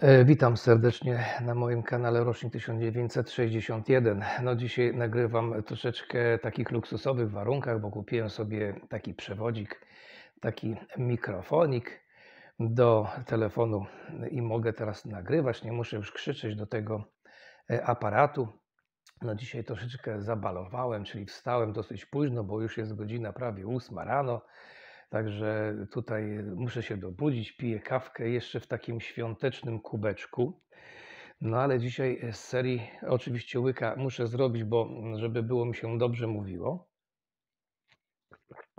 E, witam serdecznie na moim kanale Rocznik 1961. No dzisiaj nagrywam troszeczkę takich luksusowych warunkach, bo kupiłem sobie taki przewodzik, taki mikrofonik do telefonu i mogę teraz nagrywać, nie muszę już krzyczeć do tego e, aparatu. No dzisiaj troszeczkę zabalowałem, czyli wstałem dosyć późno, bo już jest godzina prawie 8 rano Także tutaj muszę się dobudzić, piję kawkę jeszcze w takim świątecznym kubeczku. No ale dzisiaj z serii oczywiście łyka muszę zrobić, bo żeby było mi się dobrze mówiło.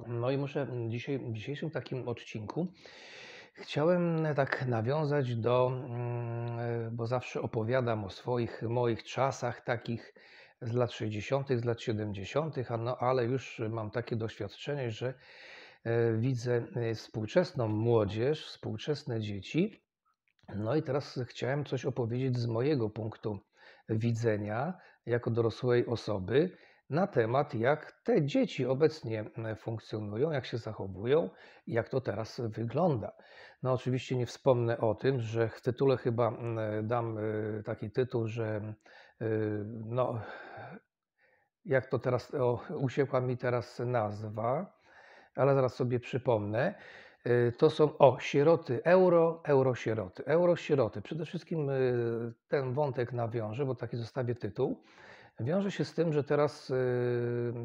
No i muszę dzisiaj, w dzisiejszym takim odcinku chciałem tak nawiązać do, mm, bo zawsze opowiadam o swoich moich czasach takich z lat 60., z lat 70., no, ale już mam takie doświadczenie, że E, widzę e, współczesną młodzież, współczesne dzieci. No i teraz chciałem coś opowiedzieć z mojego punktu widzenia jako dorosłej osoby na temat, jak te dzieci obecnie e, funkcjonują, jak się zachowują, jak to teraz wygląda. No, oczywiście nie wspomnę o tym, że w tytule chyba mm, dam taki tytuł, że no, jak to teraz, o, usiekła mi teraz nazwa, ale zaraz sobie przypomnę. Y, to są o sieroty euro, eurosieroty. Eurosieroty. Przede wszystkim y, ten wątek nawiążę, bo taki zostawię tytuł. Wiąże się z tym, że teraz y,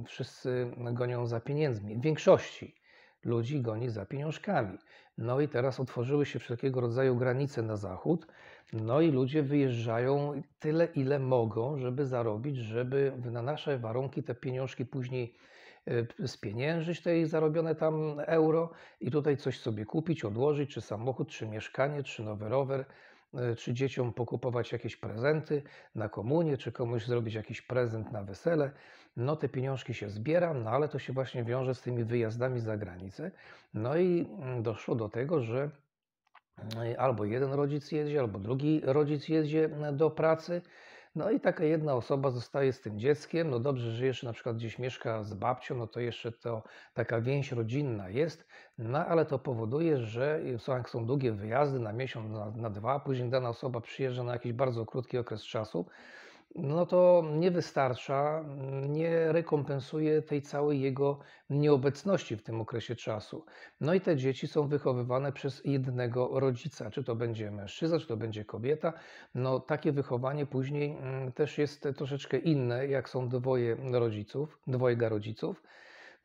wszyscy gonią za pieniędzmi. W większości ludzi goni za pieniążkami. No i teraz otworzyły się wszelkiego rodzaju granice na zachód. No i ludzie wyjeżdżają tyle, ile mogą, żeby zarobić, żeby na nasze warunki te pieniążki później Y, spieniężyć te ich zarobione tam euro i tutaj coś sobie kupić, odłożyć, czy samochód, czy mieszkanie, czy nowy rower, y, czy dzieciom pokupować jakieś prezenty na komunie, czy komuś zrobić jakiś prezent na wesele. No te pieniążki się zbiera, no ale to się właśnie wiąże z tymi wyjazdami za granicę. No i mm, doszło do tego, że y, albo jeden rodzic jedzie, albo drugi rodzic jedzie do pracy no i taka jedna osoba zostaje z tym dzieckiem, no dobrze, że jeszcze na przykład gdzieś mieszka z babcią, no to jeszcze to taka więź rodzinna jest, no ale to powoduje, że y, są, są długie wyjazdy na miesiąc, na, na dwa, później dana osoba przyjeżdża na jakiś bardzo krótki okres czasu, no to nie wystarcza, nie rekompensuje tej całej jego nieobecności w tym okresie czasu. No i te dzieci są wychowywane przez jednego rodzica, czy to będzie mężczyzna, czy to będzie kobieta. No takie wychowanie później mm, też jest troszeczkę inne, jak są dwoje rodziców, dwojga rodziców.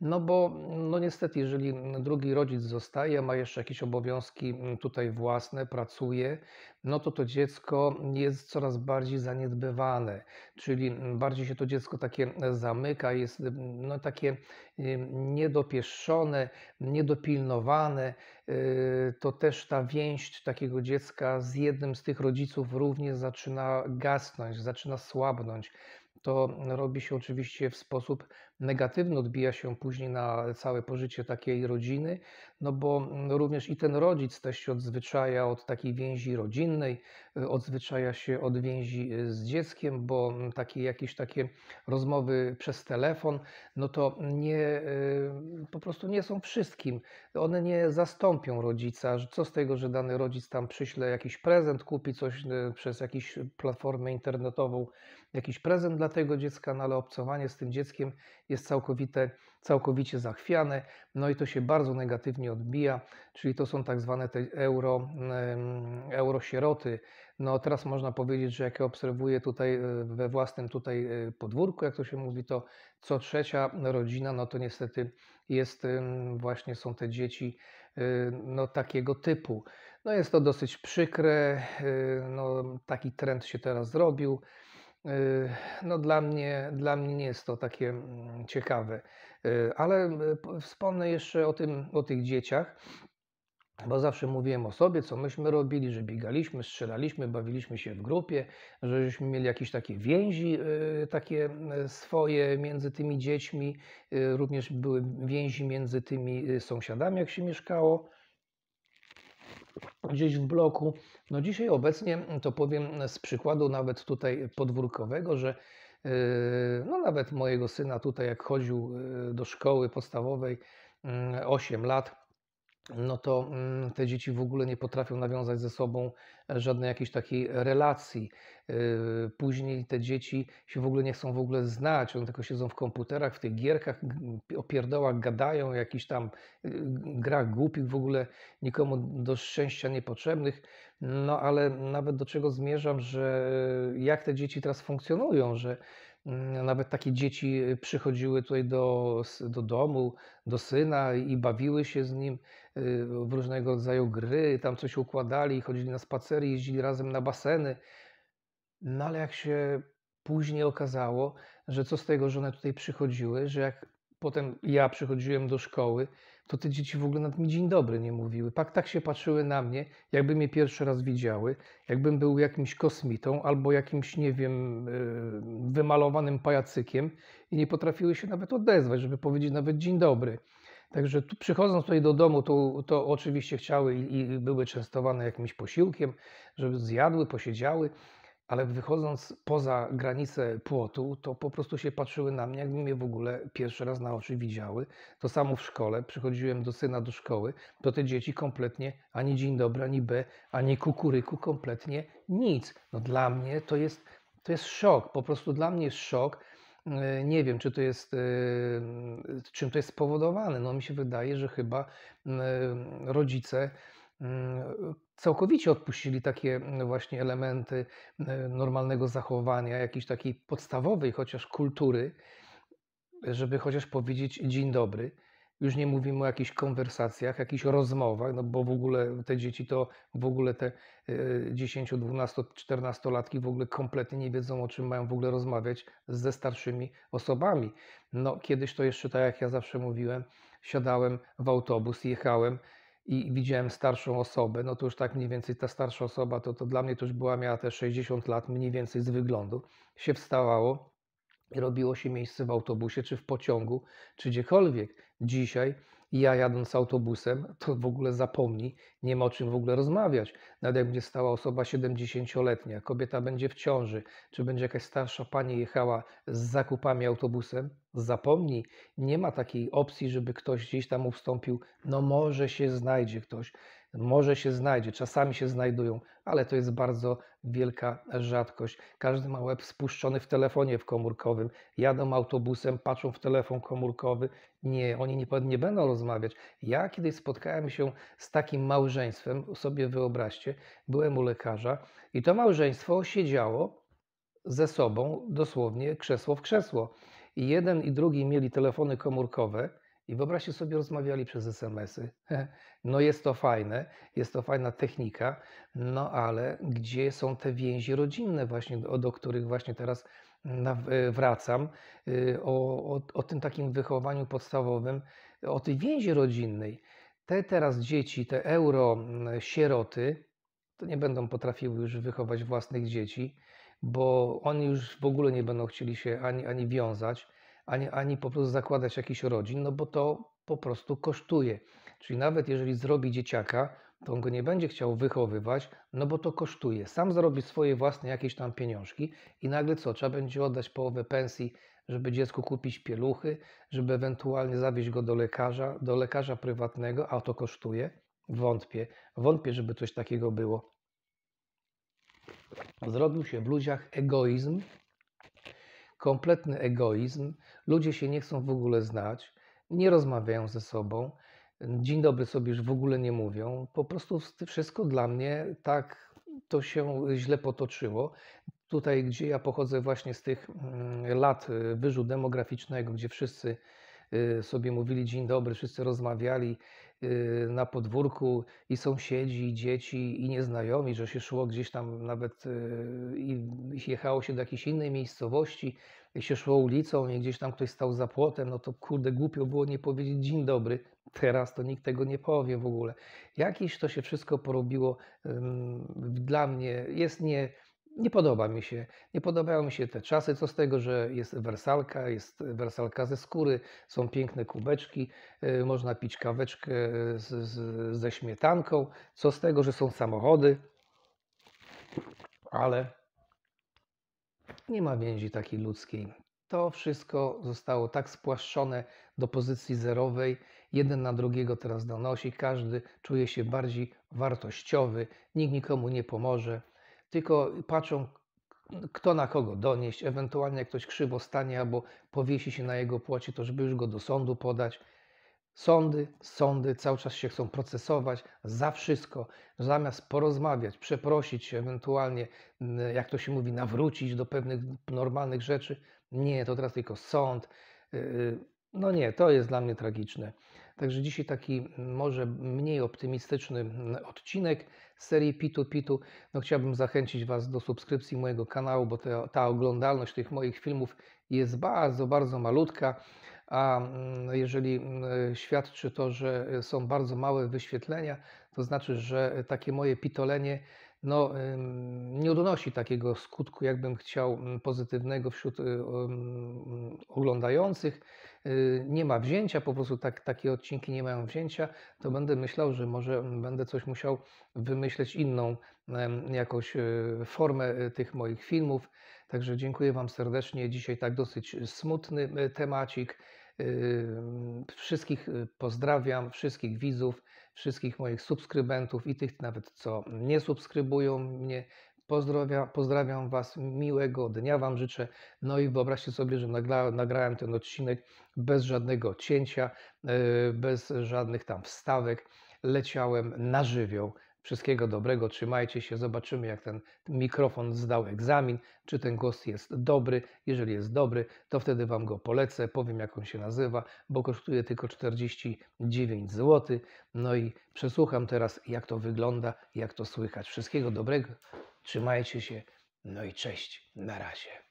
No bo mm, no niestety, jeżeli mm, drugi rodzic zostaje, ma jeszcze jakieś obowiązki mm, tutaj własne, pracuje, no to to dziecko jest coraz bardziej zaniedbywane, czyli bardziej się to dziecko takie e, zamyka, jest no takie niedopieszczone, niedopilnowane, y, to też ta więź takiego dziecka z jednym z tych rodziców również zaczyna gasnąć, zaczyna słabnąć. To robi się oczywiście w sposób negatywny, odbija się później na całe pożycie takiej rodziny, no bo mm, również i ten rodzic też się odzwyczaja od takiej więzi rodzinnej, y, odzwyczaja się od więzi y, z dzieckiem, bo mm, takie jakieś takie rozmowy przez telefon, no to nie Y, po prostu nie są wszystkim. One nie zastąpią rodzica. Co z tego, że dany rodzic tam przyśle jakiś prezent, kupi coś y, przez jakąś platformę internetową, jakiś prezent dla tego dziecka, no ale obcowanie z tym dzieckiem jest całkowite, całkowicie zachwiane, no i to się bardzo negatywnie odbija, czyli to są tak zwane te euro, y, mm, eurosieroty, no teraz można powiedzieć, że jak ja obserwuję tutaj e, we własnym tutaj e, podwórku, jak to się mówi, to co trzecia rodzina, no to niestety jest właśnie są te dzieci e, no, takiego typu. No jest to dosyć przykre, no, taki trend się teraz zrobił. No dla mnie, dla mnie nie jest to takie mm, ciekawe, ale wspomnę jeszcze o, tym, o tych dzieciach bo zawsze mówiłem o sobie, co myśmy robili, że biegaliśmy, strzelaliśmy, bawiliśmy się w grupie, żeśmy mieli jakieś takie więzi y, takie y, swoje między tymi dziećmi, y, również były więzi między tymi sąsiadami, jak się mieszkało gdzieś w bloku. No dzisiaj obecnie mm, to powiem z przykładu nawet tutaj podwórkowego, że no nawet mojego syna tutaj jak chodził do szkoły podstawowej 8 mm, lat, no to mm, te dzieci w ogóle nie potrafią nawiązać ze sobą e, żadnej jakiejś takiej relacji. E, później te dzieci się w ogóle nie chcą w ogóle znać, one tylko siedzą w komputerach, w tych gierkach, o pierdołach gadają, jakiś tam e, grach głupich w ogóle nikomu do szczęścia niepotrzebnych. No ale nawet do czego zmierzam, że jak te dzieci teraz funkcjonują, że Mm, nawet takie dzieci y, przychodziły tutaj do, do domu, do syna i bawiły się z nim y, w różnego rodzaju gry, tam coś układali, chodzili na spacery, jeździli razem na baseny. No ale jak się później okazało, że co z tego, że one tutaj przychodziły, że jak potem ja przychodziłem do szkoły, to te dzieci w ogóle nad mi dzień dobry nie mówiły. Tak, tak się patrzyły na mnie, jakby mnie pierwszy raz widziały, jakbym był jakimś kosmitą albo jakimś, nie wiem, e, wymalowanym pajacykiem i nie potrafiły się nawet odezwać, żeby powiedzieć nawet dzień dobry. Także tu, przychodząc tutaj do domu, to, to oczywiście chciały i, i były częstowane jakimś posiłkiem, żeby zjadły, posiedziały ale wychodząc poza granice płotu, to po prostu się patrzyły na mnie, jakby mnie w ogóle pierwszy raz na oczy widziały. To samo w szkole, przychodziłem do syna do szkoły, to te dzieci kompletnie ani dzień dobry, ani B, ani kukuryku, kompletnie nic. No dla mnie to jest, to jest szok, po prostu dla mnie jest szok. E, nie wiem, czy to jest, e, czym to jest spowodowane. No mi się wydaje, że chyba e, rodzice Mm, całkowicie odpuścili takie mm, właśnie elementy e, normalnego zachowania, jakiejś takiej podstawowej chociaż kultury, żeby chociaż powiedzieć dzień dobry. Już nie mówimy o jakichś konwersacjach, jakichś rozmowach, no bo w ogóle te dzieci to w ogóle te 10, 12, 14 latki w ogóle kompletnie nie wiedzą o czym mają w ogóle rozmawiać ze starszymi osobami. No kiedyś to jeszcze tak jak ja zawsze mówiłem, siadałem w autobus, jechałem i widziałem starszą osobę, no to już tak mniej więcej ta starsza osoba, to, to dla mnie to już była, miała te 60 lat mniej więcej z wyglądu, się wstawało i robiło się miejsce w autobusie, czy w pociągu, czy gdziekolwiek. Dzisiaj ja jadąc autobusem, to w ogóle zapomni, nie ma o czym w ogóle rozmawiać. Nawet jak będzie stała osoba 70-letnia, kobieta będzie w ciąży, czy będzie jakaś starsza pani jechała z zakupami autobusem, zapomni. Nie ma takiej opcji, żeby ktoś gdzieś tam ustąpił. No może się znajdzie ktoś, może się znajdzie, czasami się znajdują, ale to jest bardzo wielka rzadkość. Każdy ma łeb spuszczony w telefonie w komórkowym. Jadą autobusem, patrzą w telefon komórkowy. Nie, oni nie, nie będą rozmawiać. Ja kiedyś spotkałem się z takim małżeństwem, sobie wyobraźcie, byłem u lekarza i to małżeństwo siedziało ze sobą dosłownie krzesło w krzesło. I jeden i drugi mieli telefony komórkowe i wyobraźcie sobie, rozmawiali przez SMS-y. No jest to fajne, jest to fajna technika, no ale gdzie są te więzi rodzinne właśnie, do, do których właśnie teraz wracam, y, o, o, o tym takim wychowaniu podstawowym, o tej więzi rodzinnej. Te teraz dzieci, te euro y, sieroty, to nie będą potrafiły już wychować własnych dzieci, bo oni już w ogóle nie będą chcieli się ani, ani wiązać ani, ani po prostu zakładać jakichś rodzin, no bo to po prostu kosztuje. Czyli nawet jeżeli zrobi dzieciaka, to on go nie będzie chciał wychowywać, no bo to kosztuje. Sam zrobi swoje własne jakieś tam pieniążki i nagle co? Trzeba będzie oddać połowę pensji, żeby dziecku kupić pieluchy, żeby ewentualnie zawieźć go do lekarza, do lekarza prywatnego, a to kosztuje? Wątpię. Wątpię, żeby coś takiego było. Zrobił się w ludziach egoizm kompletny egoizm, ludzie się nie chcą w ogóle znać, nie rozmawiają ze sobą, dzień dobry sobie już w ogóle nie mówią. Po prostu wszystko dla mnie tak to się źle potoczyło. Tutaj, gdzie ja pochodzę właśnie z tych mm, lat y, wyżu demograficznego, gdzie wszyscy y, sobie mówili dzień dobry, wszyscy rozmawiali, Y, na podwórku i sąsiedzi, i dzieci, i nieznajomi, że się szło gdzieś tam nawet y, i jechało się do jakiejś innej miejscowości, i się szło ulicą i gdzieś tam ktoś stał za płotem, no to kurde głupio było nie powiedzieć dzień dobry. Teraz to nikt tego nie powie w ogóle. Jakieś to się wszystko porobiło dla mnie, jest nie nie podoba mi się. Nie podobają mi się te czasy. Co z tego, że jest wersalka, jest wersalka ze skóry, są piękne kubeczki, y, można pić kaweczkę y, z, z, ze śmietanką. Co z tego, że są samochody, ale nie ma więzi takiej ludzkiej. To wszystko zostało tak spłaszczone do pozycji zerowej. Jeden na drugiego teraz donosi, każdy czuje się bardziej wartościowy, nikt nikomu nie pomoże tylko patrzą, kto na kogo donieść, ewentualnie jak ktoś krzywo stanie albo powiesi się na jego płocie, to żeby już go do sądu podać. Sądy, sądy cały czas się chcą procesować za wszystko, zamiast porozmawiać, przeprosić się, ewentualnie, mm, jak to się mówi, nawrócić do pewnych normalnych rzeczy. Nie, to teraz tylko sąd. Y, y, no nie, to jest dla mnie tragiczne. Także dzisiaj taki mm, może mniej optymistyczny mm, odcinek serii Pitu Pitu. No, chciałbym zachęcić Was do subskrypcji mojego kanału, bo ta, ta oglądalność tych moich filmów jest bardzo, bardzo malutka. A mm, jeżeli świadczy to, że e, są bardzo małe wyświetlenia, to znaczy, że e, takie moje pitolenie no, nie odnosi takiego skutku, jakbym chciał, mm, pozytywnego wśród y, mm, oglądających. Y, nie ma wzięcia, po prostu tak, takie odcinki nie mają wzięcia, to będę myślał, że może mm, będę coś musiał wymyśleć inną jakąś y, formę tych moich filmów. Także dziękuję Wam serdecznie. Dzisiaj tak dosyć smutny temacik. Wszystkich y, pozdrawiam, wszystkich widzów, wszystkich moich subskrybentów i tych nawet, co nie subskrybują mnie. Pozdrawiam, pozdrawiam Was, miłego dnia Wam życzę. No i wyobraźcie sobie, że nagra, nagrałem ten odcinek bez żadnego cięcia, y, bez żadnych tam wstawek. Leciałem na żywioł Wszystkiego dobrego, trzymajcie się, zobaczymy jak ten mikrofon zdał egzamin, czy ten głos jest dobry. Jeżeli jest dobry, to wtedy Wam go polecę, powiem jak on się nazywa, bo kosztuje tylko 49 zł. No i przesłucham teraz jak to wygląda, jak to słychać. Wszystkiego dobrego, trzymajcie się, no i cześć, na razie.